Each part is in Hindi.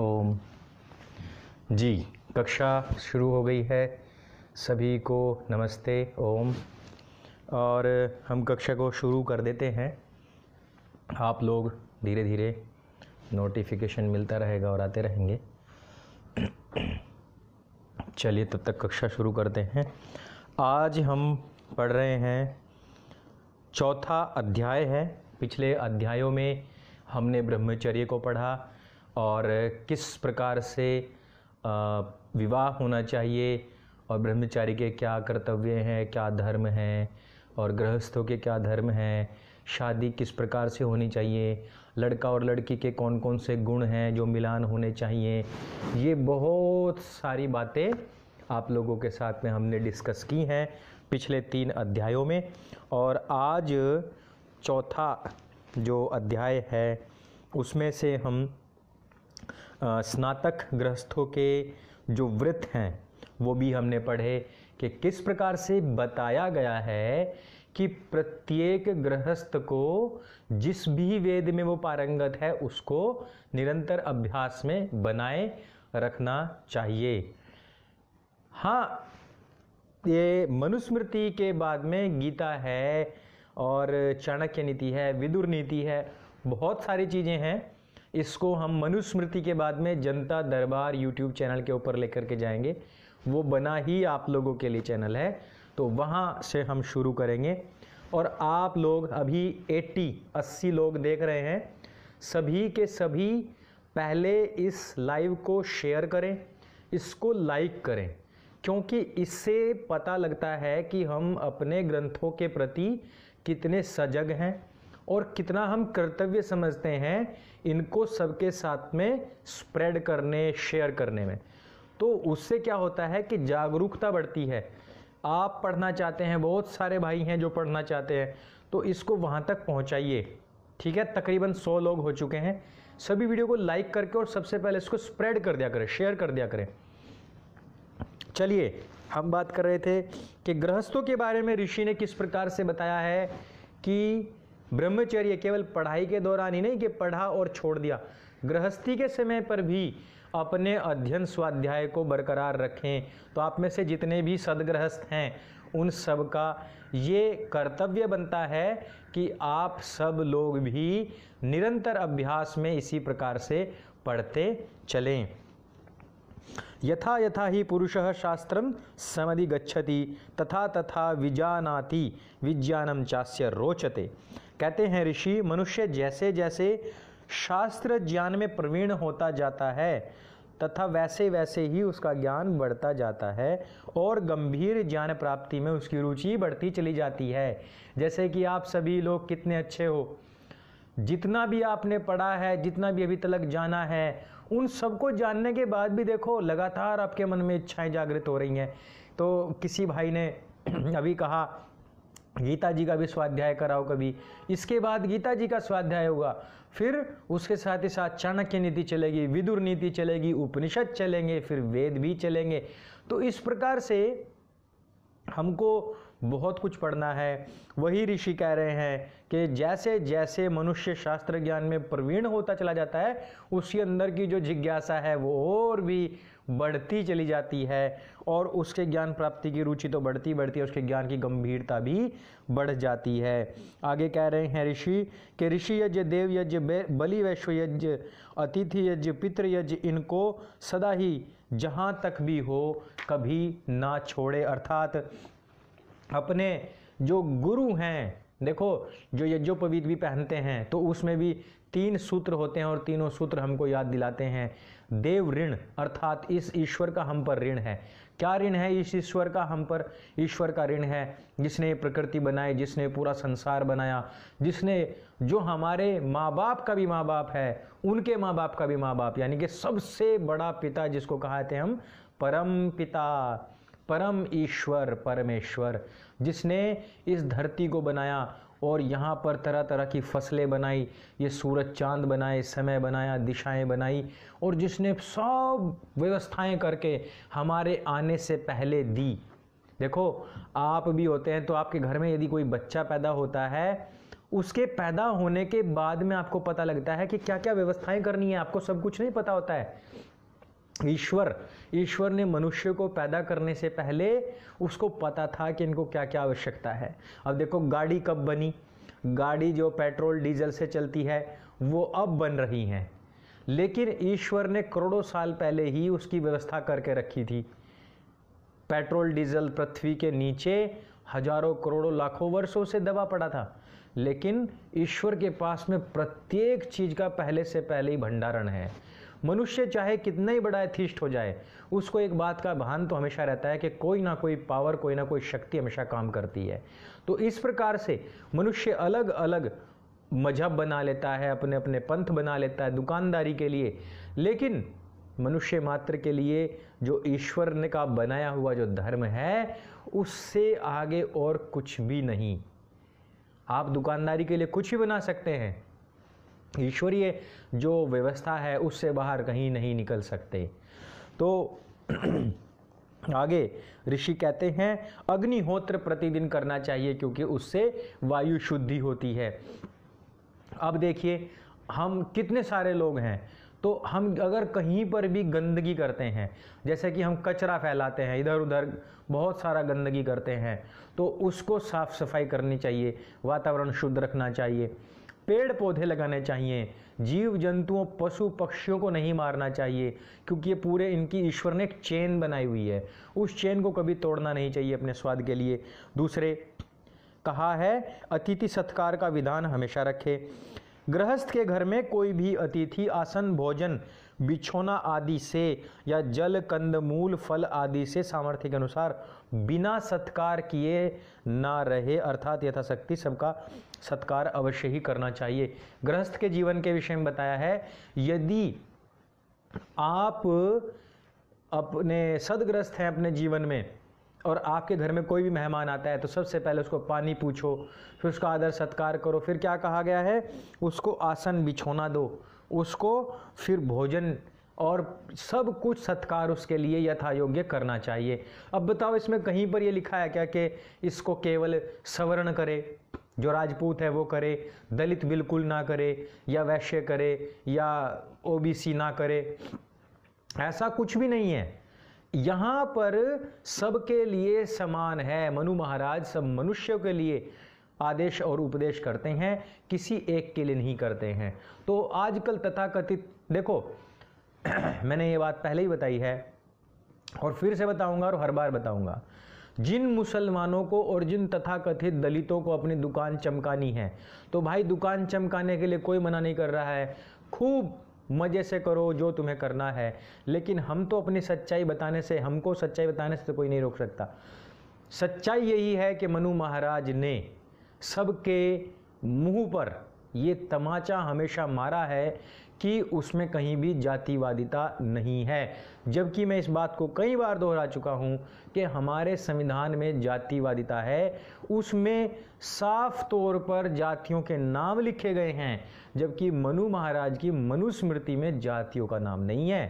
ओम जी कक्षा शुरू हो गई है सभी को नमस्ते ओम और हम कक्षा को शुरू कर देते हैं आप लोग धीरे धीरे नोटिफिकेशन मिलता रहेगा और आते रहेंगे चलिए तब तक कक्षा शुरू करते हैं आज हम पढ़ रहे हैं चौथा अध्याय है पिछले अध्यायों में हमने ब्रह्मचर्य को पढ़ा और किस प्रकार से विवाह होना चाहिए और ब्रह्मचारी के क्या कर्तव्य हैं क्या धर्म हैं और गृहस्थों के क्या धर्म हैं शादी किस प्रकार से होनी चाहिए लड़का और लड़की के कौन कौन से गुण हैं जो मिलान होने चाहिए ये बहुत सारी बातें आप लोगों के साथ में हमने डिस्कस की हैं पिछले तीन अध्यायों में और आज चौथा जो अध्याय है उसमें से हम स्नातक ग्रस्थों के जो व्रत हैं वो भी हमने पढ़े कि किस प्रकार से बताया गया है कि प्रत्येक गृहस्थ को जिस भी वेद में वो पारंगत है उसको निरंतर अभ्यास में बनाए रखना चाहिए हाँ ये मनुस्मृति के बाद में गीता है और चाणक्य नीति है विदुर नीति है बहुत सारी चीज़ें हैं इसको हम मनुस्मृति के बाद में जनता दरबार यूट्यूब चैनल के ऊपर लेकर के जाएंगे वो बना ही आप लोगों के लिए चैनल है तो वहाँ से हम शुरू करेंगे और आप लोग अभी एट्टी अस्सी लोग देख रहे हैं सभी के सभी पहले इस लाइव को शेयर करें इसको लाइक करें क्योंकि इससे पता लगता है कि हम अपने ग्रंथों के प्रति कितने सजग हैं और कितना हम कर्तव्य समझते हैं इनको सबके साथ में स्प्रेड करने शेयर करने में तो उससे क्या होता है कि जागरूकता बढ़ती है आप पढ़ना चाहते हैं बहुत सारे भाई हैं जो पढ़ना चाहते हैं तो इसको वहाँ तक पहुँचाइए ठीक है तकरीबन सौ लोग हो चुके हैं सभी वीडियो को लाइक करके और सबसे पहले इसको स्प्रेड कर दिया करें शेयर कर दिया करें चलिए हम बात कर रहे थे कि गृहस्थों के बारे में ऋषि ने किस प्रकार से बताया है कि ब्रह्मचर्य केवल पढ़ाई के दौरान ही नहीं कि पढ़ा और छोड़ दिया गृहस्थी के समय पर भी अपने अध्ययन स्वाध्याय को बरकरार रखें तो आप में से जितने भी सदगृहस्थ हैं उन सब का ये कर्तव्य बनता है कि आप सब लोग भी निरंतर अभ्यास में इसी प्रकार से पढ़ते चलें यथा यथा ही पुरुष शास्त्र समधि गच्छति तथा तथा विजानाति विज्ञानम चास्य रोचते कहते हैं ऋषि मनुष्य जैसे जैसे शास्त्र ज्ञान में प्रवीण होता जाता है तथा वैसे वैसे ही उसका ज्ञान बढ़ता जाता है और गंभीर ज्ञान प्राप्ति में उसकी रुचि बढ़ती चली जाती है जैसे कि आप सभी लोग कितने अच्छे हो जितना भी आपने पढ़ा है जितना भी अभी तक जाना है उन सबको जानने के बाद भी देखो लगातार आपके मन में इच्छाएं जागृत हो रही हैं तो किसी भाई ने अभी कहा गीता जी का भी स्वाध्याय कराओ कभी इसके बाद गीता जी का स्वाध्याय होगा फिर उसके साथ ही साथ चाणक्य नीति चलेगी विदुर नीति चलेगी उपनिषद चलेंगे फिर वेद भी चलेंगे तो इस प्रकार से हमको बहुत कुछ पढ़ना है वही ऋषि कह रहे हैं कि जैसे जैसे मनुष्य शास्त्र ज्ञान में प्रवीण होता चला जाता है उसके अंदर की जो जिज्ञासा है वो और भी बढ़ती चली जाती है और उसके ज्ञान प्राप्ति की रुचि तो बढ़ती बढ़ती है उसके ज्ञान की गंभीरता भी बढ़ जाती है आगे कह रहे हैं ऋषि के ऋषि यज्ञ देव यज्ञ बलि वैश्व यज्ञ अतिथि यज्ञ पितृ यज्ञ इनको सदा ही जहाँ तक भी हो कभी ना छोड़े अर्थात अपने जो गुरु हैं देखो जो यज्ञोपवीत भी पहनते हैं तो उसमें भी तीन सूत्र होते हैं और तीनों सूत्र हमको याद दिलाते हैं देव ऋण अर्थात इस ईश्वर का हम पर ऋण है क्या ऋण है इस ईश्वर का हम पर ईश्वर का ऋण है जिसने प्रकृति बनाई जिसने पूरा संसार बनाया जिसने जो हमारे माँ बाप का भी माँ बाप है उनके माँ बाप का भी माँ बाप यानी कि सबसे बड़ा पिता जिसको कहते थे हम परम पिता परम ईश्वर परमेश्वर जिसने इस धरती को बनाया और यहाँ पर तरह तरह की फसलें बनाई ये सूरज चांद बनाए समय बनाया दिशाएं बनाई और जिसने सब व्यवस्थाएं करके हमारे आने से पहले दी देखो आप भी होते हैं तो आपके घर में यदि कोई बच्चा पैदा होता है उसके पैदा होने के बाद में आपको पता लगता है कि क्या क्या व्यवस्थाएं करनी है आपको सब कुछ नहीं पता होता है ईश्वर ईश्वर ने मनुष्य को पैदा करने से पहले उसको पता था कि इनको क्या क्या आवश्यकता है अब देखो गाड़ी कब बनी गाड़ी जो पेट्रोल डीजल से चलती है वो अब बन रही हैं लेकिन ईश्वर ने करोड़ों साल पहले ही उसकी व्यवस्था करके रखी थी पेट्रोल डीजल पृथ्वी के नीचे हजारों करोड़ों लाखों वर्षों से दबा पड़ा था लेकिन ईश्वर के पास में प्रत्येक चीज़ का पहले से पहले ही भंडारण है मनुष्य चाहे कितना ही बड़ा एथिस्ट हो जाए उसको एक बात का भान तो हमेशा रहता है कि कोई ना कोई पावर कोई ना कोई शक्ति हमेशा काम करती है तो इस प्रकार से मनुष्य अलग अलग मजहब बना लेता है अपने अपने पंथ बना लेता है दुकानदारी के लिए लेकिन मनुष्य मात्र के लिए जो ईश्वर ने का बनाया हुआ जो धर्म है उससे आगे और कुछ भी नहीं आप दुकानदारी के लिए कुछ ही बना सकते हैं ईश्वरीय जो व्यवस्था है उससे बाहर कहीं नहीं निकल सकते तो आगे ऋषि कहते हैं अग्निहोत्र प्रतिदिन करना चाहिए क्योंकि उससे वायु शुद्धि होती है अब देखिए हम कितने सारे लोग हैं तो हम अगर कहीं पर भी गंदगी करते हैं जैसे कि हम कचरा फैलाते हैं इधर उधर बहुत सारा गंदगी करते हैं तो उसको साफ़ सफाई करनी चाहिए वातावरण शुद्ध रखना चाहिए पेड़ पौधे लगाने चाहिए जीव जंतुओं पशु पक्षियों को नहीं मारना चाहिए क्योंकि ये पूरे इनकी ईश्वर ने एक चेन बनाई हुई है उस चेन को कभी तोड़ना नहीं चाहिए अपने स्वाद के लिए दूसरे कहा है अतिथि सत्कार का विधान हमेशा रखे गृहस्थ के घर में कोई भी अतिथि आसन भोजन बिछोना आदि से या जल कंदमूल फल आदि से सामर्थ्य के अनुसार बिना सत्कार किए ना रहे अर्थात यथाशक्ति सबका सत्कार अवश्य ही करना चाहिए गृहस्थ के जीवन के विषय में बताया है यदि आप अपने सदग्रस्त हैं अपने जीवन में और आपके घर में कोई भी मेहमान आता है तो सबसे पहले उसको पानी पूछो फिर उसका आदर सत्कार करो फिर क्या कहा गया है उसको आसन बिछोना दो उसको फिर भोजन और सब कुछ सत्कार उसके लिए यथा योग्य करना चाहिए अब बताओ इसमें कहीं पर ये लिखा है क्या कि इसको केवल सवर्ण करे जो राजपूत है वो करे दलित बिल्कुल ना करे या वैश्य करे या ओबीसी ना करे ऐसा कुछ भी नहीं है यहाँ पर सबके लिए समान है मनु महाराज सब मनुष्यों के लिए आदेश और उपदेश करते हैं किसी एक के लिए नहीं करते हैं तो आजकल तथाकथित देखो मैंने ये बात पहले ही बताई है और फिर से बताऊंगा और हर बार बताऊंगा जिन मुसलमानों को और जिन तथाकथित दलितों को अपनी दुकान चमकानी है तो भाई दुकान चमकाने के लिए कोई मना नहीं कर रहा है खूब मज़े से करो जो तुम्हें करना है लेकिन हम तो अपनी सच्चाई बताने से हमको सच्चाई बताने से तो कोई नहीं रोक सकता सच्चाई यही है कि मनु महाराज ने सबके मुंह पर ये तमाचा हमेशा मारा है कि उसमें कहीं भी जातिवादिता नहीं है जबकि मैं इस बात को कई बार दोहरा चुका हूँ कि हमारे संविधान में जातिवादिता है उसमें साफ तौर पर जातियों के नाम लिखे गए हैं जबकि मनु महाराज की मनुस्मृति में जातियों का नाम नहीं है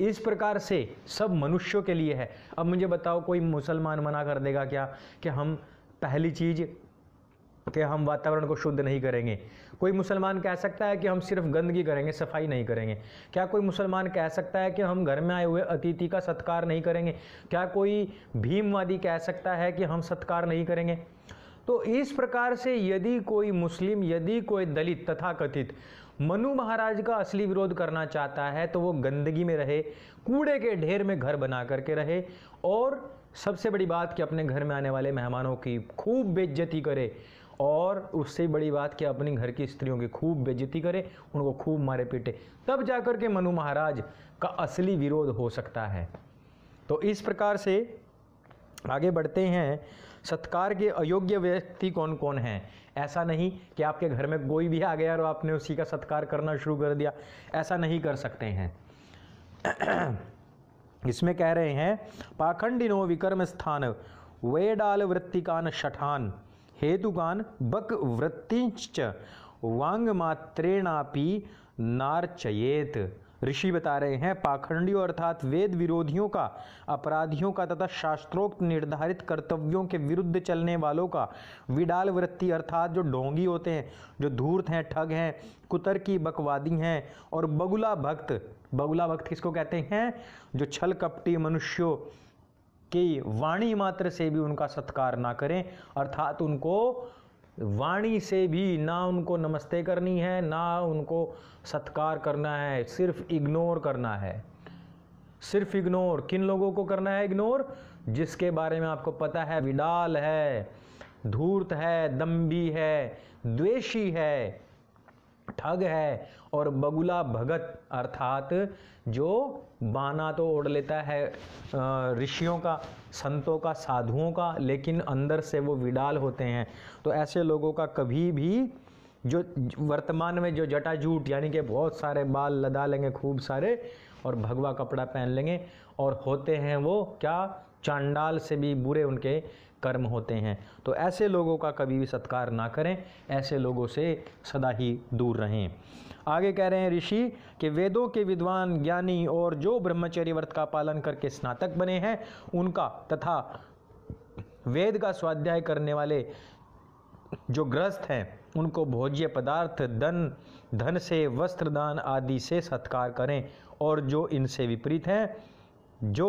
इस प्रकार से सब मनुष्यों के लिए है अब मुझे बताओ कोई मुसलमान मना कर देगा क्या कि हम पहली चीज़ कि हम वातावरण को शुद्ध नहीं करेंगे कोई मुसलमान कह सकता है कि हम सिर्फ गंदगी करेंगे सफाई नहीं करेंगे क्या कोई मुसलमान कह सकता है कि हम घर में आए हुए अतिथि का सत्कार नहीं करेंगे क्या कोई भीमवादी कह सकता है कि हम सत्कार नहीं करेंगे तो इस प्रकार से यदि कोई मुस्लिम यदि कोई दलित तथा कथित मनु महाराज का असली विरोध करना चाहता है तो वो गंदगी में रहे कूड़े के ढेर में घर बना करके रहे और सबसे बड़ी बात कि अपने घर में आने वाले मेहमानों की खूब बेज्जती करे और उससे बड़ी बात कि अपने घर की स्त्रियों की खूब बेजती करे उनको खूब मारे पीटे तब जाकर के मनु महाराज का असली विरोध हो सकता है तो इस प्रकार से आगे बढ़ते हैं सत्कार के अयोग्य व्यक्ति कौन कौन हैं ऐसा नहीं कि आपके घर में कोई भी आ गया और आपने उसी का सत्कार करना शुरू कर दिया ऐसा नहीं कर सकते हैं इसमें कह रहे हैं पाखंडिनो विकर्म स्थान वेडाल वृत्तिकान शठान हेतुगान बक वृत्तिश्च वांगमात्रेणापि नार्चयेत ऋषि बता रहे हैं पाखंडियों अर्थात वेद विरोधियों का अपराधियों का तथा शास्त्रोक्त निर्धारित कर्तव्यों के विरुद्ध चलने वालों का विडाल वृत्ति अर्थात जो ढोंगी होते हैं जो धूर्त हैं ठग हैं कुतर की बकवादी हैं और बगुला भक्त बगुला भक्त किसको कहते हैं जो छल कपटी मनुष्यों कि वाणी मात्र से भी उनका सत्कार ना करें अर्थात उनको वाणी से भी ना उनको नमस्ते करनी है ना उनको सत्कार करना है सिर्फ इग्नोर करना है सिर्फ इग्नोर किन लोगों को करना है इग्नोर जिसके बारे में आपको पता है विडाल है धूर्त है दम्भी है द्वेषी है ठग है और बगुला भगत अर्थात जो बाना तो ओढ़ लेता है ऋषियों का संतों का साधुओं का लेकिन अंदर से वो विडाल होते हैं तो ऐसे लोगों का कभी भी जो वर्तमान में जो जटाजूट यानी कि बहुत सारे बाल लदा लेंगे खूब सारे और भगवा कपड़ा पहन लेंगे और होते हैं वो क्या चांडाल से भी बुरे उनके कर्म होते हैं तो ऐसे लोगों का कभी भी सत्कार ना करें ऐसे लोगों से सदा ही दूर रहें आगे कह रहे हैं ऋषि कि वेदों के विद्वान ज्ञानी और जो ब्रह्मचर्य व्रत का पालन करके स्नातक बने हैं उनका तथा वेद का स्वाध्याय करने वाले जो ग्रस्त हैं उनको भोज्य पदार्थ धन धन से वस्त्रदान आदि से सत्कार करें और जो इनसे विपरीत हैं जो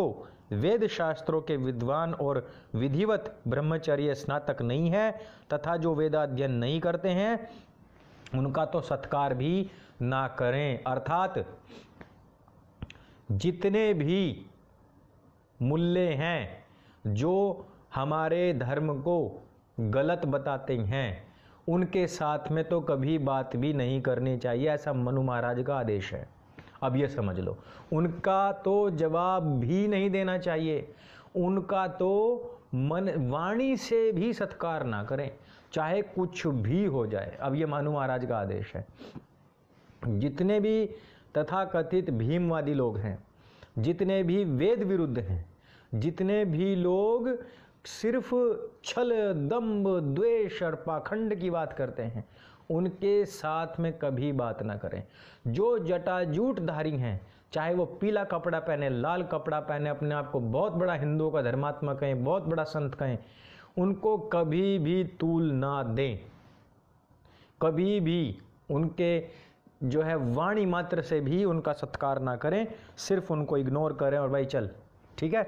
वेद शास्त्रों के विद्वान और विधिवत ब्रह्मचर्य स्नातक नहीं है तथा जो वेदाध्ययन नहीं करते हैं उनका तो सत्कार भी ना करें अर्थात जितने भी मूल्य हैं जो हमारे धर्म को गलत बताते हैं उनके साथ में तो कभी बात भी नहीं करनी चाहिए ऐसा मनु महाराज का आदेश है अब ये समझ लो उनका तो जवाब भी नहीं देना चाहिए उनका तो मन वाणी से भी सत्कार ना करें चाहे कुछ भी हो जाए अब ये मानु महाराज का आदेश है जितने भी तथाकथित भीमवादी लोग हैं जितने भी वेद विरुद्ध हैं जितने भी लोग सिर्फ छल दम्ब द्वेष और पाखंड की बात करते हैं उनके साथ में कभी बात ना करें जो जटाजूटधारी हैं चाहे वो पीला कपड़ा पहने लाल कपड़ा पहने अपने आप को बहुत बड़ा हिंदुओं का धर्मात्मा कहें बहुत बड़ा संत कहें उनको कभी भी तूल ना दें कभी भी उनके जो है वाणी मात्र से भी उनका सत्कार ना करें सिर्फ उनको इग्नोर करें और भाई चल ठीक है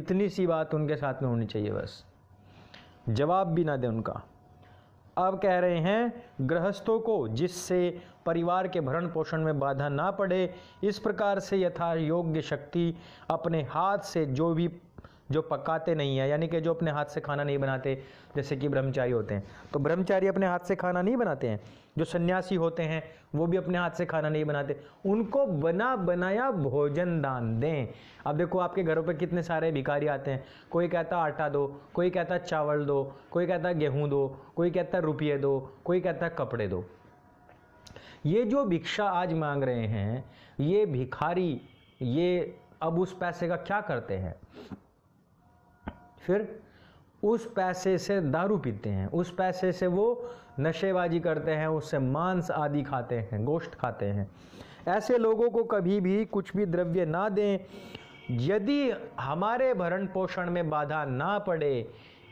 इतनी सी बात उनके साथ में होनी चाहिए बस जवाब भी ना दें उनका अब कह रहे हैं गृहस्थों को जिससे परिवार के भरण पोषण में बाधा ना पड़े इस प्रकार से यथा योग्य शक्ति अपने हाथ से जो भी जो पकाते नहीं है यानी कि जो अपने हाथ से खाना नहीं बनाते जैसे कि ब्रह्मचारी होते हैं तो ब्रह्मचारी अपने हाथ से खाना नहीं बनाते हैं जो सन्यासी होते हैं वो भी अपने हाथ से खाना नहीं बनाते उनको बना बनाया भोजन दान दें अब देखो आपके घरों पर कितने सारे भिखारी आते हैं कोई कहता आटा दो कोई कहता चावल दो कोई कहता गेहूँ दो कोई कहता रुपये दो कोई कहता कपड़े दो ये जो भिक्षा आज मांग रहे हैं ये भिखारी ये अब उस पैसे का क्या करते हैं फिर उस पैसे से दारू पीते हैं उस पैसे से वो नशेबाजी करते हैं उससे मांस आदि खाते हैं गोश्त खाते हैं ऐसे लोगों को कभी भी कुछ भी द्रव्य ना दें यदि हमारे भरण पोषण में बाधा ना पड़े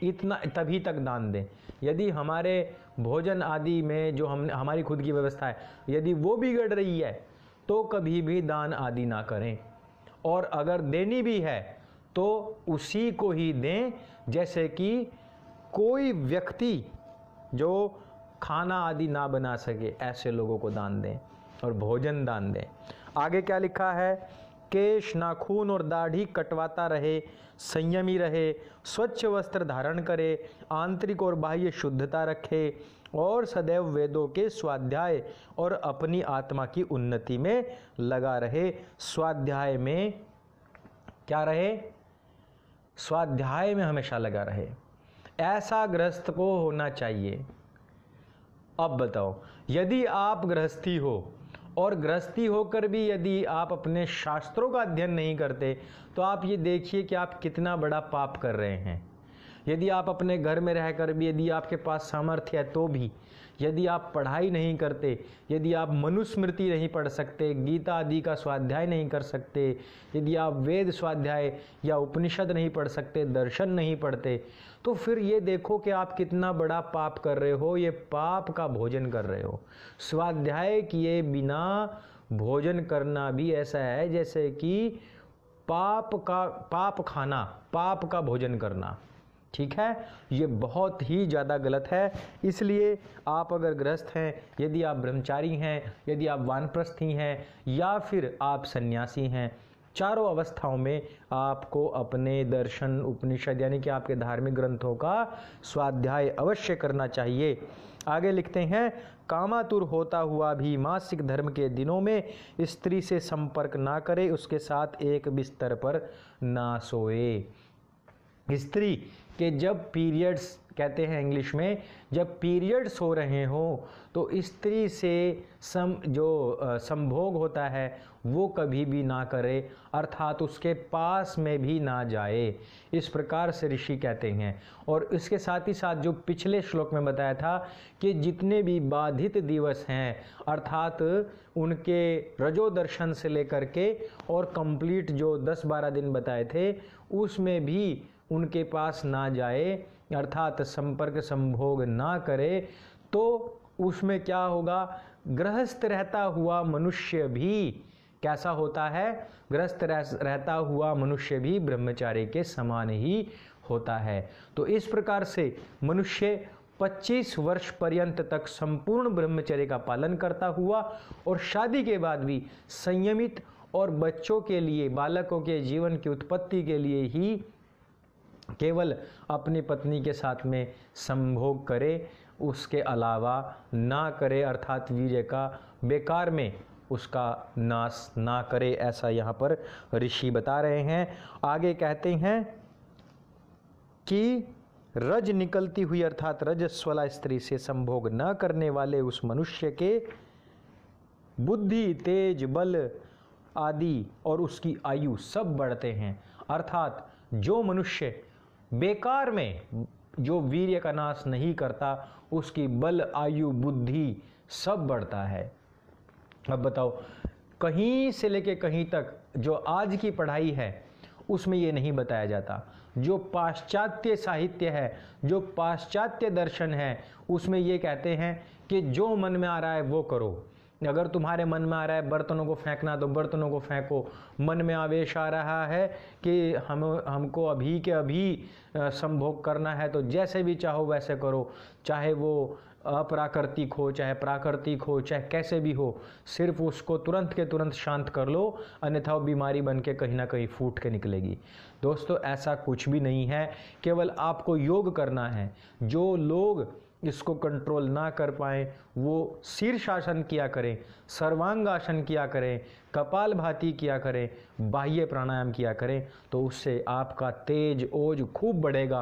इतना तभी तक दान दें यदि हमारे भोजन आदि में जो हम हमारी खुद की व्यवस्था है यदि वो बिगड़ रही है तो कभी भी दान आदि ना करें और अगर देनी भी है तो उसी को ही दें जैसे कि कोई व्यक्ति जो खाना आदि ना बना सके ऐसे लोगों को दान दें और भोजन दान दें आगे क्या लिखा है केश नाखून और दाढ़ी कटवाता रहे संयमी रहे स्वच्छ वस्त्र धारण करे आंतरिक और बाह्य शुद्धता रखे और सदैव वेदों के स्वाध्याय और अपनी आत्मा की उन्नति में लगा रहे स्वाध्याय में क्या रहे स्वाध्याय में हमेशा लगा रहे ऐसा गृहस्थ को होना चाहिए अब बताओ यदि आप गृहस्थी हो और गृहस्थी होकर भी यदि आप अपने शास्त्रों का अध्ययन नहीं करते तो आप ये देखिए कि आप कितना बड़ा पाप कर रहे हैं यदि आप अपने घर में रहकर भी यदि आपके पास सामर्थ्य है तो भी यदि आप पढ़ाई नहीं करते यदि आप मनुस्मृति नहीं पढ़ सकते गीता आदि का स्वाध्याय नहीं कर सकते यदि आप वेद स्वाध्याय या उपनिषद नहीं पढ़ सकते दर्शन नहीं पढ़ते तो फिर ये देखो कि आप कितना बड़ा पाप कर रहे हो ये पाप का भोजन कर रहे हो स्वाध्याय किए बिना भोजन करना भी ऐसा है जैसे कि पाप का पाप खाना पाप का भोजन करना ठीक है ये बहुत ही ज़्यादा गलत है इसलिए आप अगर ग्रस्त हैं यदि आप ब्रह्मचारी हैं यदि आप वानप्रस्थी हैं या फिर आप सन्यासी हैं चारों अवस्थाओं में आपको अपने दर्शन उपनिषद यानी कि आपके धार्मिक ग्रंथों का स्वाध्याय अवश्य करना चाहिए आगे लिखते हैं कामातुर होता हुआ भी मासिक धर्म के दिनों में स्त्री से संपर्क ना करे उसके साथ एक बिस्तर पर ना सोए स्त्री कि जब पीरियड्स कहते हैं इंग्लिश में जब पीरियड्स हो रहे हों तो स्त्री से सम जो संभोग होता है वो कभी भी ना करे अर्थात उसके पास में भी ना जाए इस प्रकार से ऋषि कहते हैं और इसके साथ ही साथ जो पिछले श्लोक में बताया था कि जितने भी बाधित दिवस हैं अर्थात उनके रजो दर्शन से लेकर के और कंप्लीट जो 10-12 दिन बताए थे उसमें भी उनके पास ना जाए अर्थात संपर्क संभोग ना करे तो उसमें क्या होगा गृहस्थ रहता हुआ मनुष्य भी कैसा होता है ग्रस्त रहता हुआ मनुष्य भी ब्रह्मचारी के समान ही होता है तो इस प्रकार से मनुष्य 25 वर्ष पर्यंत तक संपूर्ण ब्रह्मचर्य का पालन करता हुआ और शादी के बाद भी संयमित और बच्चों के लिए बालकों के जीवन की उत्पत्ति के लिए ही केवल अपनी पत्नी के साथ में संभोग करे उसके अलावा ना करे अर्थात वीर्य का बेकार में उसका नाश ना करे ऐसा यहाँ पर ऋषि बता रहे हैं आगे कहते हैं कि रज निकलती हुई अर्थात रजस्वला स्त्री से संभोग न करने वाले उस मनुष्य के बुद्धि तेज बल आदि और उसकी आयु सब बढ़ते हैं अर्थात जो मनुष्य बेकार में जो वीर्य का नाश नहीं करता उसकी बल आयु बुद्धि सब बढ़ता है अब बताओ कहीं से लेके कहीं तक जो आज की पढ़ाई है उसमें ये नहीं बताया जाता जो पाश्चात्य साहित्य है जो पाश्चात्य दर्शन है उसमें ये कहते हैं कि जो मन में आ रहा है वो करो अगर तुम्हारे मन में आ रहा है बर्तनों को फेंकना तो बर्तनों को फेंको मन में आवेश आ रहा है कि हम हमको अभी के अभी संभोग करना है तो जैसे भी चाहो वैसे करो चाहे वो अप्राकृतिक हो चाहे प्राकृतिक हो चाहे कैसे भी हो सिर्फ उसको तुरंत के तुरंत शांत कर लो अन्यथा वो बीमारी बन के कहीं ना कहीं फूट के निकलेगी दोस्तों ऐसा कुछ भी नहीं है केवल आपको योग करना है जो लोग इसको कंट्रोल ना कर पाएँ वो शीर्षासन किया करें सर्वांगासन किया करें कपाल भाती किया करें बाह्य प्राणायाम किया करें तो उससे आपका तेज ओज खूब बढ़ेगा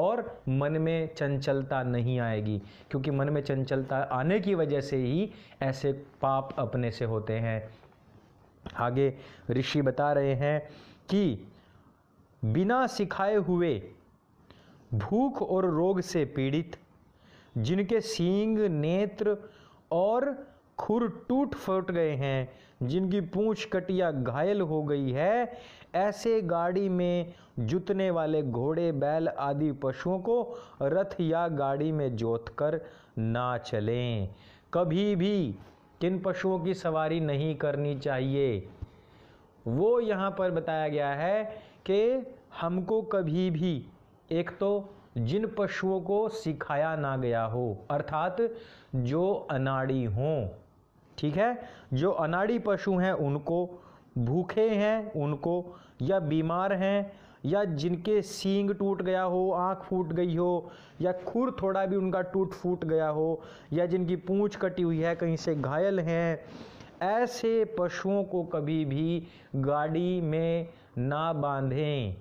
और मन में चंचलता नहीं आएगी क्योंकि मन में चंचलता आने की वजह से ही ऐसे पाप अपने से होते हैं आगे ऋषि बता रहे हैं कि बिना सिखाए हुए भूख और रोग से पीड़ित जिनके सींग नेत्र और खुर टूट फूट गए हैं जिनकी पूंछ कटिया घायल हो गई है ऐसे गाड़ी में जुतने वाले घोड़े बैल आदि पशुओं को रथ या गाड़ी में जोत कर ना चलें कभी भी किन पशुओं की सवारी नहीं करनी चाहिए वो यहाँ पर बताया गया है कि हमको कभी भी एक तो जिन पशुओं को सिखाया ना गया हो अर्थात जो अनाड़ी हों ठीक है जो अनाड़ी पशु हैं उनको भूखे हैं उनको या बीमार हैं या जिनके सींग टूट गया हो आँख फूट गई हो या खुर थोड़ा भी उनका टूट फूट गया हो या जिनकी पूंछ कटी हुई है कहीं से घायल हैं ऐसे पशुओं को कभी भी गाड़ी में ना बांधें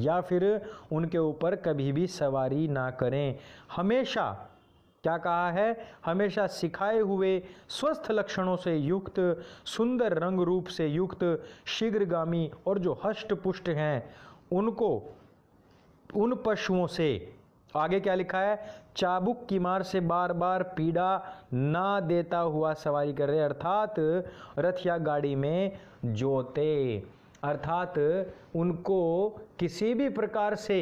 या फिर उनके ऊपर कभी भी सवारी ना करें हमेशा क्या कहा है हमेशा सिखाए हुए स्वस्थ लक्षणों से युक्त सुंदर रंग रूप से युक्त शीघ्रगामी और जो हष्ट पुष्ट हैं उनको उन पशुओं से आगे क्या लिखा है चाबुक की मार से बार बार पीड़ा ना देता हुआ सवारी कर रहे अर्थात रथ या गाड़ी में जोते अर्थात उनको किसी भी प्रकार से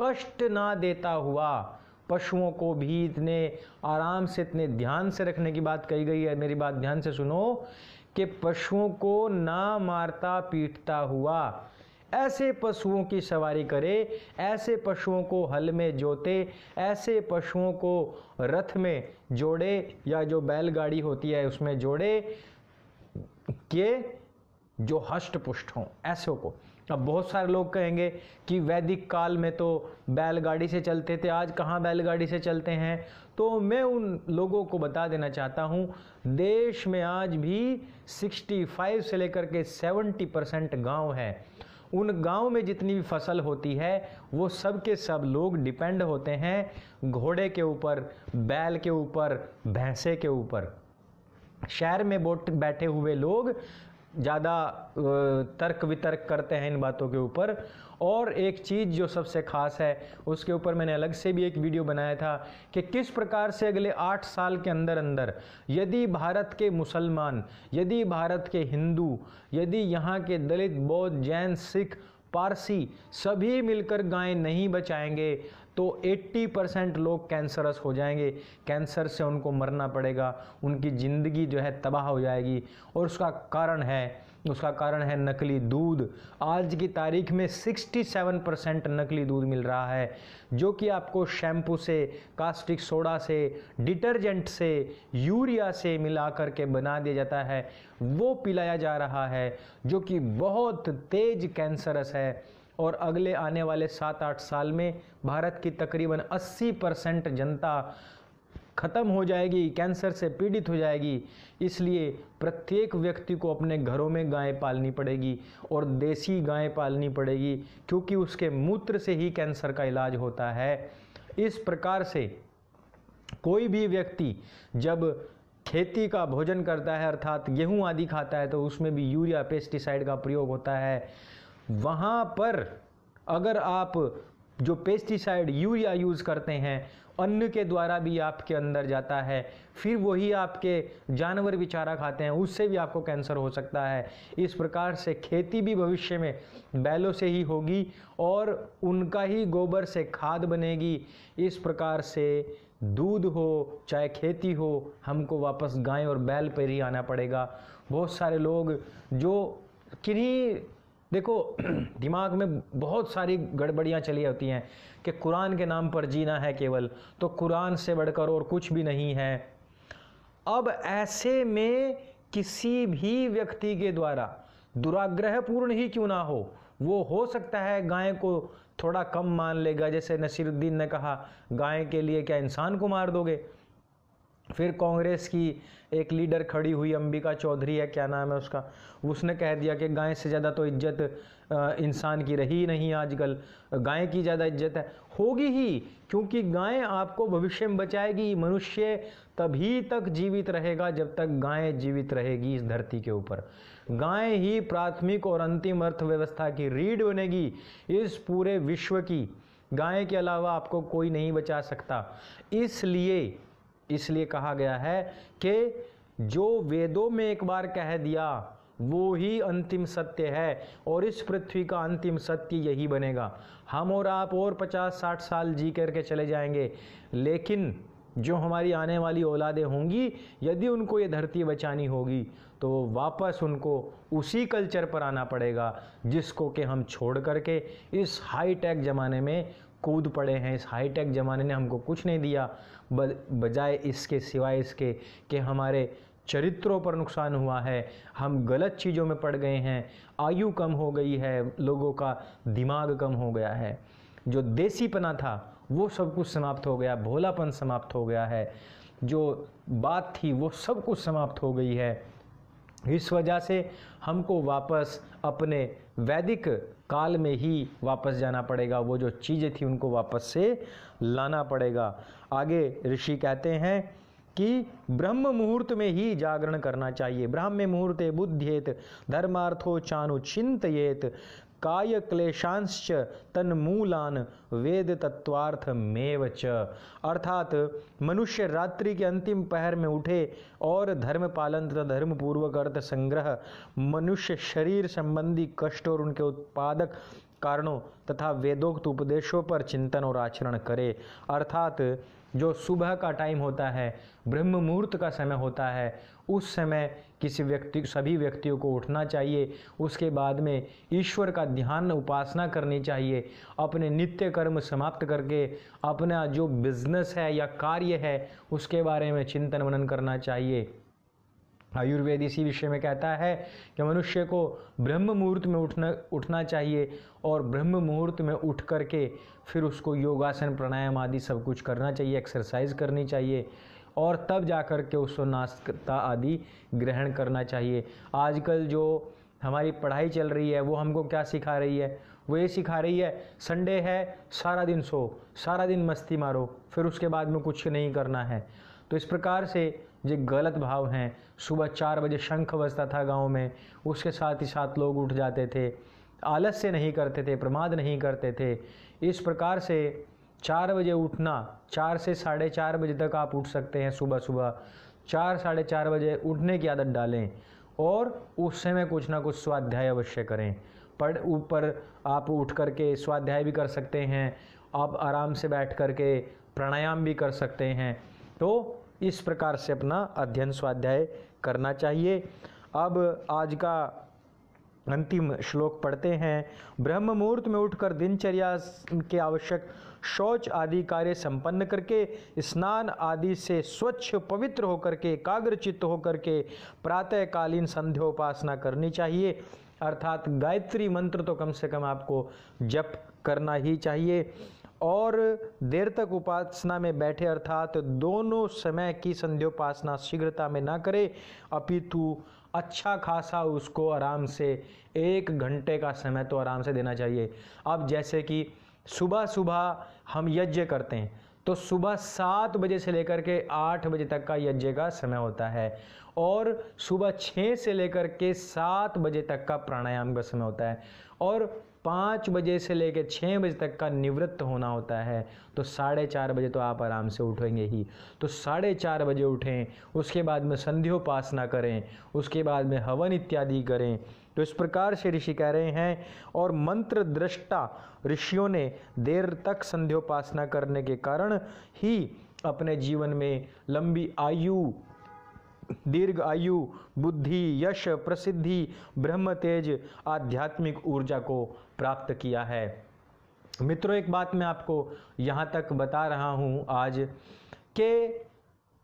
कष्ट ना देता हुआ पशुओं को भी इतने आराम से इतने ध्यान से रखने की बात कही गई है मेरी बात ध्यान से सुनो कि पशुओं को ना मारता पीटता हुआ ऐसे पशुओं की सवारी करे ऐसे पशुओं को हल में जोते ऐसे पशुओं को रथ में जोड़े या जो बैलगाड़ी होती है उसमें जोड़े के जो हष्ट पुष्ट हों ऐसों को अब बहुत सारे लोग कहेंगे कि वैदिक काल में तो बैलगाड़ी से चलते थे आज कहाँ बैलगाड़ी से चलते हैं तो मैं उन लोगों को बता देना चाहता हूँ देश में आज भी 65 से लेकर के 70 परसेंट गाँव है उन गांव में जितनी भी फसल होती है वो सब के सब लोग डिपेंड होते हैं घोड़े के ऊपर बैल के ऊपर भैंसे के ऊपर शहर में बोट बैठे हुए लोग ज़्यादा तर्क वितर्क करते हैं इन बातों के ऊपर और एक चीज़ जो सबसे ख़ास है उसके ऊपर मैंने अलग से भी एक वीडियो बनाया था कि किस प्रकार से अगले आठ साल के अंदर अंदर यदि भारत के मुसलमान यदि भारत के हिंदू यदि यहाँ के दलित बौद्ध जैन सिख पारसी सभी मिलकर गायें नहीं बचाएंगे तो 80 परसेंट लोग कैंसरस हो जाएंगे कैंसर से उनको मरना पड़ेगा उनकी ज़िंदगी जो है तबाह हो जाएगी और उसका कारण है उसका कारण है नकली दूध आज की तारीख में 67 परसेंट नकली दूध मिल रहा है जो कि आपको शैम्पू से कास्टिक सोडा से डिटर्जेंट से यूरिया से मिला करके बना दिया जाता है वो पिलाया जा रहा है जो कि बहुत तेज कैंसरस है और अगले आने वाले सात आठ साल में भारत की तकरीबन 80 परसेंट जनता ख़त्म हो जाएगी कैंसर से पीड़ित हो जाएगी इसलिए प्रत्येक व्यक्ति को अपने घरों में गाय पालनी पड़ेगी और देसी गाय पालनी पड़ेगी क्योंकि उसके मूत्र से ही कैंसर का इलाज होता है इस प्रकार से कोई भी व्यक्ति जब खेती का भोजन करता है अर्थात गेहूं आदि खाता है तो उसमें भी यूरिया पेस्टिसाइड का प्रयोग होता है वहाँ पर अगर आप जो पेस्टिसाइड यूरिया यूज़ करते हैं अन्न के द्वारा भी आपके अंदर जाता है फिर वही आपके जानवर भी चारा खाते हैं उससे भी आपको कैंसर हो सकता है इस प्रकार से खेती भी भविष्य में बैलों से ही होगी और उनका ही गोबर से खाद बनेगी इस प्रकार से दूध हो चाहे खेती हो हमको वापस गाय और बैल पर ही आना पड़ेगा बहुत सारे लोग जो किन्हीं देखो दिमाग में बहुत सारी गड़बड़ियाँ चली होती हैं कि कुरान के नाम पर जीना है केवल तो कुरान से बढ़कर और कुछ भी नहीं है अब ऐसे में किसी भी व्यक्ति के द्वारा दुराग्रह पूर्ण ही क्यों ना हो वो हो सकता है गाय को थोड़ा कम मान लेगा जैसे नसीरुद्दीन ने कहा गाय के लिए क्या इंसान को मार दोगे फिर कांग्रेस की एक लीडर खड़ी हुई अंबिका चौधरी है क्या नाम है उसका उसने कह दिया कि गाय से ज़्यादा तो इज्जत इंसान की रही नहीं आजकल गाय की ज़्यादा इज्जत है होगी ही क्योंकि गाय आपको भविष्य में बचाएगी मनुष्य तभी तक जीवित रहेगा जब तक गाय जीवित रहेगी इस धरती के ऊपर गाय ही प्राथमिक और अंतिम अर्थव्यवस्था की रीढ़ बनेगी इस पूरे विश्व की गाय के अलावा आपको कोई नहीं बचा सकता इसलिए इसलिए कहा गया है कि जो वेदों में एक बार कह दिया वो ही अंतिम सत्य है और इस पृथ्वी का अंतिम सत्य यही बनेगा हम और आप और पचास साठ साल जी करके चले जाएंगे लेकिन जो हमारी आने वाली औलादें होंगी यदि उनको ये धरती बचानी होगी तो वापस उनको उसी कल्चर पर आना पड़ेगा जिसको कि हम छोड़ करके इस हाईटेक ज़माने में कूद पड़े हैं इस हाईटेक ज़माने ने हमको कुछ नहीं दिया बजाय इसके सिवाय इसके कि हमारे चरित्रों पर नुकसान हुआ है हम गलत चीज़ों में पड़ गए हैं आयु कम हो गई है लोगों का दिमाग कम हो गया है जो देसीपना था वो सब कुछ समाप्त हो गया भोलापन समाप्त हो गया है जो बात थी वो सब कुछ समाप्त हो गई है इस वजह से हमको वापस अपने वैदिक काल में ही वापस जाना पड़ेगा वो जो चीज़ें थी उनको वापस से लाना पड़ेगा आगे ऋषि कहते हैं कि ब्रह्म मुहूर्त में ही जागरण करना चाहिए ब्राह्म मुहूर्त बुद्धियेत धर्मार्थो चानुचिंत काय क्लेशांश्च तन्मूलान वेद तत्वार्थ मेव च अर्थात मनुष्य रात्रि के अंतिम पहर में उठे और धर्म पालन तथा धर्म पूर्वक अर्थ संग्रह मनुष्य शरीर संबंधी कष्ट और उनके उत्पादक कारणों तथा वेदोक्त उपदेशों पर चिंतन और आचरण करे अर्थात जो सुबह का टाइम होता है ब्रह्म मुहूर्त का समय होता है उस समय किसी व्यक्ति सभी व्यक्तियों को उठना चाहिए उसके बाद में ईश्वर का ध्यान उपासना करनी चाहिए अपने नित्य कर्म समाप्त करके अपना जो बिजनेस है या कार्य है उसके बारे में चिंतन मनन करना चाहिए आयुर्वेद इसी विषय में कहता है कि मनुष्य को ब्रह्म मुहूर्त में उठना उठना चाहिए और ब्रह्म मुहूर्त में उठ करके फिर उसको योगासन प्राणायाम आदि सब कुछ करना चाहिए एक्सरसाइज करनी चाहिए और तब जा कर के उसको नाश्ता आदि ग्रहण करना चाहिए आजकल जो हमारी पढ़ाई चल रही है वो हमको क्या सिखा रही है वो ये सिखा रही है संडे है सारा दिन सो सारा दिन मस्ती मारो फिर उसके बाद में कुछ नहीं करना है तो इस प्रकार से ये गलत भाव हैं सुबह चार बजे शंख बजता था गांव में उसके साथ ही साथ लोग उठ जाते थे आलस्य नहीं करते थे प्रमाद नहीं करते थे इस प्रकार से चार बजे उठना चार से साढ़े चार बजे तक आप उठ सकते हैं सुबह सुबह चार साढ़े चार बजे उठने की आदत डालें और उस समय कुछ ना कुछ स्वाध्याय अवश्य करें पढ़ ऊपर आप उठ कर के स्वाध्याय भी कर सकते हैं आप आराम से बैठ कर के प्राणायाम भी कर सकते हैं तो इस प्रकार से अपना अध्ययन स्वाध्याय करना चाहिए अब आज का अंतिम श्लोक पढ़ते हैं ब्रह्म मुहूर्त में उठकर दिनचर्या के आवश्यक शौच आदि कार्य संपन्न करके स्नान आदि से स्वच्छ पवित्र होकर के एकाग्रचित्त होकर के प्रातःकालीन संध्योपासना करनी चाहिए अर्थात गायत्री मंत्र तो कम से कम आपको जप करना ही चाहिए और देर तक उपासना में बैठे अर्थात दोनों समय की संध्योपासना शीघ्रता में ना करें अपितु अच्छा खासा उसको आराम से एक घंटे का समय तो आराम से देना चाहिए अब जैसे कि सुबह सुबह हम यज्ञ करते हैं तो सुबह सात बजे से लेकर के आठ बजे तक का यज्ञ का समय होता है और सुबह छः से लेकर के सात बजे तक का प्राणायाम का समय होता है और पाँच बजे से लेकर छः बजे तक का निवृत्त होना होता है तो साढ़े चार बजे तो आप आराम से उठेंगे ही तो साढ़े चार बजे उठें उसके बाद में संध्योपासना करें उसके बाद में हवन इत्यादि करें तो इस प्रकार से ऋषि कह रहे हैं और मंत्र दृष्टा ऋषियों ने देर तक संध्योपासना करने के कारण ही अपने जीवन में लंबी आयु दीर्घ आयु बुद्धि यश प्रसिद्धि ब्रह्म तेज आध्यात्मिक ऊर्जा को प्राप्त किया है मित्रों एक बात मैं आपको यहाँ तक बता रहा हूँ आज के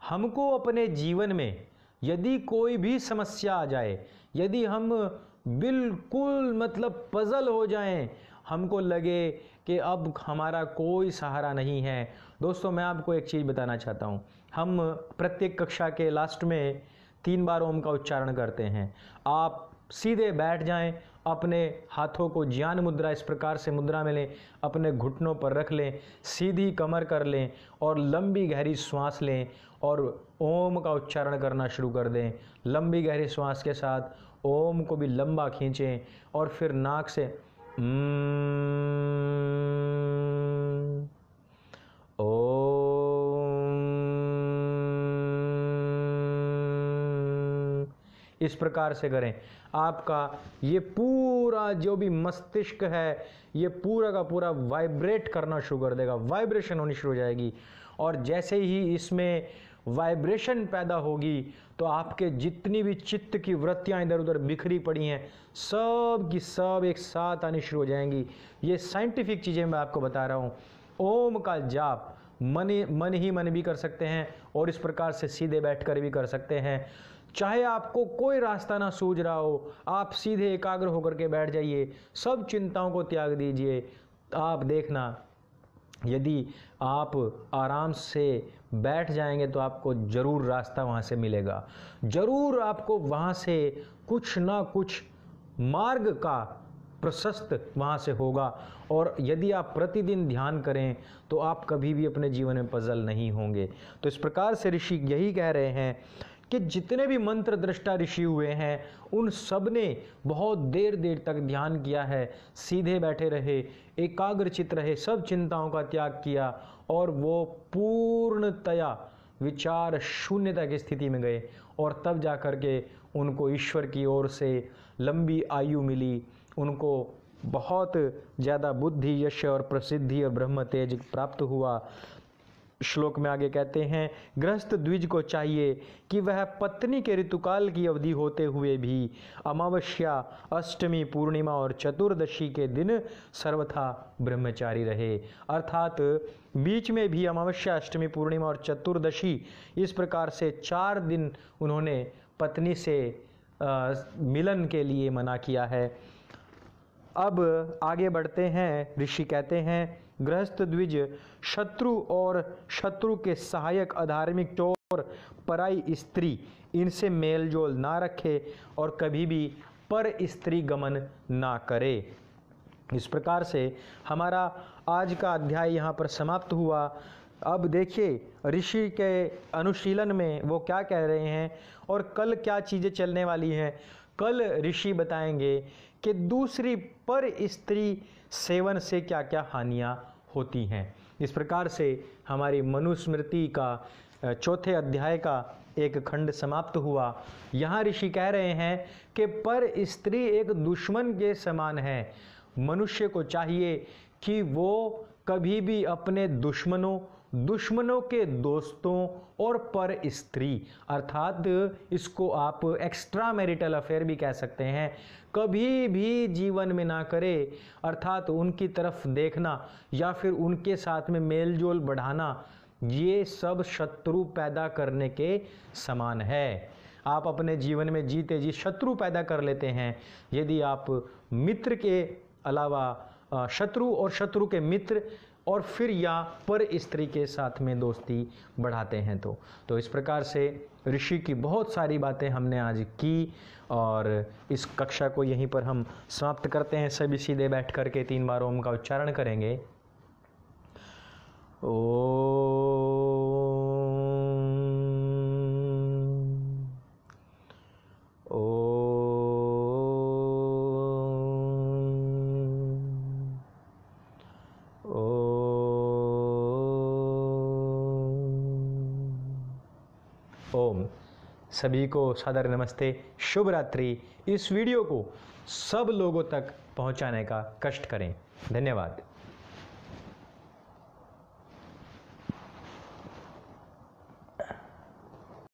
हमको अपने जीवन में यदि कोई भी समस्या आ जाए यदि हम बिल्कुल मतलब पज़ल हो जाएं हमको लगे कि अब हमारा कोई सहारा नहीं है दोस्तों मैं आपको एक चीज़ बताना चाहता हूँ हम प्रत्येक कक्षा के लास्ट में तीन बार ओम का उच्चारण करते हैं आप सीधे बैठ जाएं अपने हाथों को ज्ञान मुद्रा इस प्रकार से मुद्रा में लें अपने घुटनों पर रख लें सीधी कमर कर लें और लंबी गहरी श्वास लें और ओम का उच्चारण करना शुरू कर दें लंबी गहरी श्वास के साथ ओम को भी लंबा खींचें और फिर नाक से ओम इस प्रकार से करें आपका ये पूरा जो भी मस्तिष्क है ये पूरा का पूरा वाइब्रेट करना शुरू कर देगा वाइब्रेशन होनी शुरू हो जाएगी और जैसे ही इसमें वाइब्रेशन पैदा होगी तो आपके जितनी भी चित्त की वृत्तियाँ इधर उधर बिखरी पड़ी हैं सब की सब एक साथ आनी शुरू हो जाएंगी ये साइंटिफिक चीज़ें मैं आपको बता रहा हूँ ओम का जाप मन मन ही मन भी कर सकते हैं और इस प्रकार से सीधे बैठकर भी कर सकते हैं चाहे आपको कोई रास्ता ना सूझ रहा हो आप सीधे एकाग्र होकर के बैठ जाइए सब चिंताओं को त्याग दीजिए आप देखना यदि आप आराम से बैठ जाएंगे तो आपको ज़रूर रास्ता वहाँ से मिलेगा ज़रूर आपको वहाँ से कुछ ना कुछ मार्ग का प्रशस्त वहाँ से होगा और यदि आप प्रतिदिन ध्यान करें तो आप कभी भी अपने जीवन में पजल नहीं होंगे तो इस प्रकार से ऋषि यही कह रहे हैं कि जितने भी मंत्र दृष्टा ऋषि हुए हैं उन सब ने बहुत देर देर तक ध्यान किया है सीधे बैठे रहे एकाग्रचित रहे सब चिंताओं का त्याग किया और वो पूर्णतया विचार शून्यता की स्थिति में गए और तब जा कर के उनको ईश्वर की ओर से लंबी आयु मिली उनको बहुत ज़्यादा बुद्धि यश और प्रसिद्धि और ब्रह्म तेज प्राप्त हुआ श्लोक में आगे कहते हैं ग्रस्त द्विज को चाहिए कि वह पत्नी के ऋतुकाल की अवधि होते हुए भी अमावस्या अष्टमी पूर्णिमा और चतुर्दशी के दिन सर्वथा ब्रह्मचारी रहे अर्थात बीच में भी अमावस्या अष्टमी पूर्णिमा और चतुर्दशी इस प्रकार से चार दिन उन्होंने पत्नी से आ, मिलन के लिए मना किया है अब आगे बढ़ते हैं ऋषि कहते हैं गृहस्थ द्विज शत्रु और शत्रु के सहायक अधार्मिक चोर पराई स्त्री इनसे मेल जोल ना रखे और कभी भी पर स्त्री गमन ना करे इस प्रकार से हमारा आज का अध्याय यहाँ पर समाप्त हुआ अब देखिए ऋषि के अनुशीलन में वो क्या कह रहे हैं और कल क्या चीज़ें चलने वाली हैं कल ऋषि बताएंगे कि दूसरी पर स्त्री सेवन से क्या क्या हानियाँ होती हैं इस प्रकार से हमारी मनुस्मृति का चौथे अध्याय का एक खंड समाप्त हुआ यहाँ ऋषि कह रहे हैं कि पर स्त्री एक दुश्मन के समान है मनुष्य को चाहिए कि वो कभी भी अपने दुश्मनों दुश्मनों के दोस्तों और पर स्त्री अर्थात इसको आप एक्स्ट्रा मैरिटल अफेयर भी कह सकते हैं कभी भी जीवन में ना करे अर्थात उनकी तरफ देखना या फिर उनके साथ में मेल जोल बढ़ाना ये सब शत्रु पैदा करने के समान है आप अपने जीवन में जीते जी शत्रु पैदा कर लेते हैं यदि आप मित्र के अलावा शत्रु और शत्रु के मित्र और फिर या पर स्त्री के साथ में दोस्ती बढ़ाते हैं तो तो इस प्रकार से ऋषि की बहुत सारी बातें हमने आज की और इस कक्षा को यहीं पर हम समाप्त करते हैं सभी सीधे बैठ कर के तीन बार ओम का उच्चारण करेंगे ओ सभी को सादर नमस्ते शुभ रात्रि इस वीडियो को सब लोगों तक पहुंचाने का कष्ट करें धन्यवाद